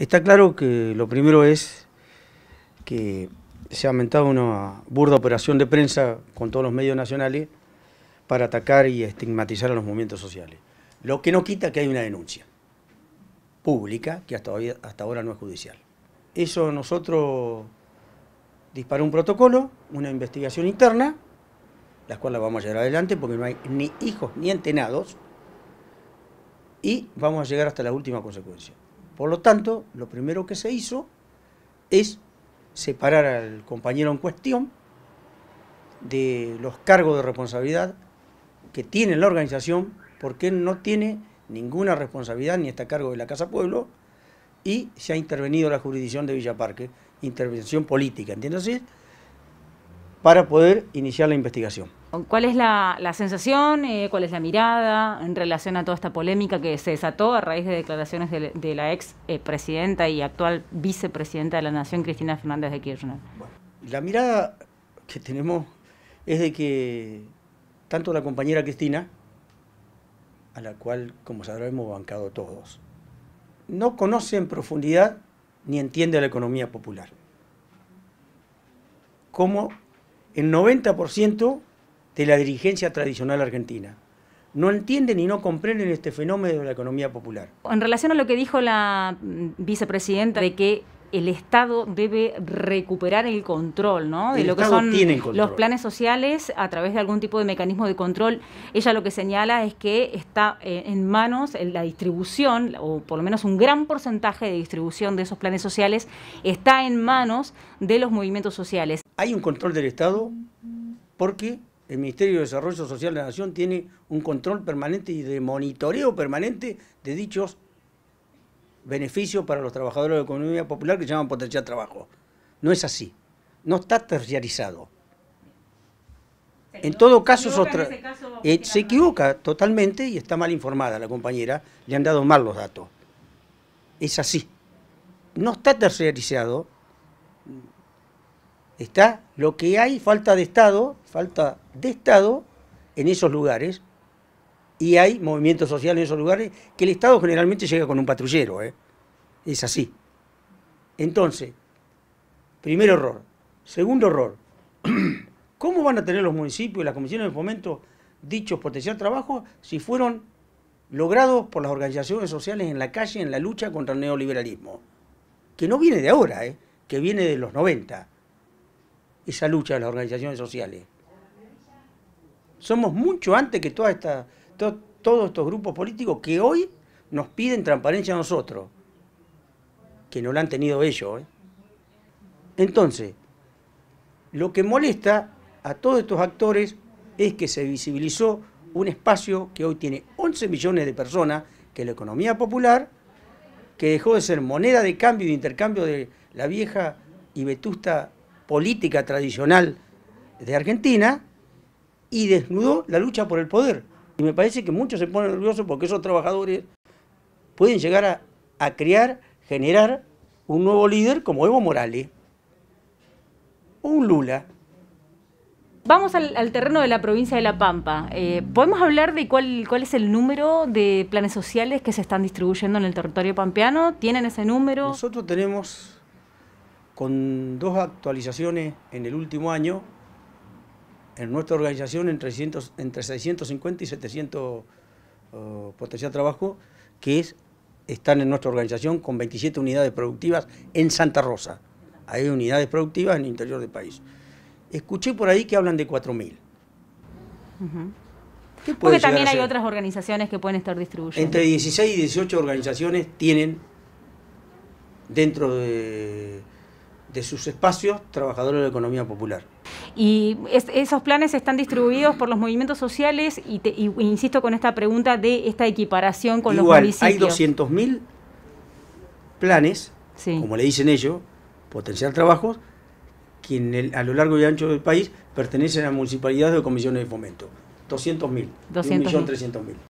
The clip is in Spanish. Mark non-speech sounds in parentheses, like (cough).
Está claro que lo primero es que se ha aumentado una burda operación de prensa con todos los medios nacionales para atacar y estigmatizar a los movimientos sociales. Lo que no quita que hay una denuncia pública que hasta, hasta ahora no es judicial. Eso nosotros disparó un protocolo, una investigación interna, la cual la vamos a llevar adelante porque no hay ni hijos ni entenados y vamos a llegar hasta la última consecuencia. Por lo tanto, lo primero que se hizo es separar al compañero en cuestión de los cargos de responsabilidad que tiene la organización, porque él no tiene ninguna responsabilidad ni está a cargo de la Casa Pueblo, y se ha intervenido la jurisdicción de Villa Parque, intervención política, ¿entiendes? Para poder iniciar la investigación. ¿Cuál es la, sensación, eh, cuál es la mirada en relación a toda esta polémica que se desató a raíz de declaraciones de, la ex eh, presidenta y actual vicepresidenta de la Nación, Cristina Fernández de Kirchner? la mirada que tenemos es de que tanto la compañera Cristina, a la cual, como sabrá, hemos bancado todos, no conoce en profundidad ni entiende la economía popular. Como el 90% de la dirigencia tradicional argentina. No entienden y no comprenden este fenómeno de la economía popular. En relación a lo que dijo la vicepresidenta de que el Estado debe recuperar el control, ¿no? De lo que son los planes sociales a través de algún tipo de mecanismo de control. Ella lo que señala es que está eh, en manos la distribución, o por lo menos un gran porcentaje de distribución de esos planes sociales, está en manos de los movimientos sociales. Hay un control del Estado porque el Ministerio de Desarrollo Social de la Nación tiene un control permanente y de monitoreo permanente de dichos beneficios para los trabajadores de la economía popular que se llaman potencial trabajo. No es así. No está terciarizado. En todo caso, se equivoca, eh, se equivoca totalmente y está mal informada la compañera. Le han dado mal los datos. Es así. No está terciarizado Está lo que hay, falta de Estado, falta de Estado en esos lugares, y hay movimientos sociales en esos lugares, que el Estado generalmente llega con un patrullero, ¿eh? es así. Entonces, primer error. Segundo error, (clears throat) ¿cómo van a tener los municipios y las comisiones de fomento dichos potenciales trabajo si fueron logrados por las organizaciones sociales en la calle en la lucha contra el neoliberalismo? Que no viene de ahora, ¿eh? que viene de los 90 esa lucha de las organizaciones sociales. Somos mucho antes que toda esta, todos estos grupos políticos que hoy nos piden transparencia a nosotros, que no la han tenido ellos. ¿eh? Entonces, lo que molesta a todos estos actores es que se visibilizó un espacio que hoy tiene 11 millones de personas, que es la economía popular, que dejó de ser moneda de cambio y de intercambio de la vieja y vetusta política tradicional de Argentina y desnudó la lucha por el poder. Y me parece que muchos se ponen nerviosos porque esos trabajadores pueden llegar a, crear, generar un nuevo líder como Evo Morales o un Lula. Vamos al, terreno de la provincia de La Pampa. Eh, ¿Podemos hablar de cuál, cuál es el número de planes sociales que se están distribuyendo en el territorio pampeano? ¿Tienen ese número? Nosotros tenemos con dos actualizaciones en el último año, en nuestra organización entre, 650 y 700 potencial de trabajo que es, están en nuestra organización con 27 unidades productivas en Santa Rosa. Hay unidades productivas en el interior del país. Escuché por ahí que hablan de 4.000. Porque también hay otras organizaciones que pueden estar distribuyendo. Entre 16 y 18 organizaciones tienen dentro de de sus espacios trabajadores de la economía popular. Y esos planes están distribuidos por los movimientos sociales y, insisto con esta pregunta de esta equiparación con los municipios. Hay 200.000 planes, como le dicen ellos, potencial trabajos, que a lo largo y ancho del país pertenecen a municipalidades de comisiones de fomento. 200.000, mil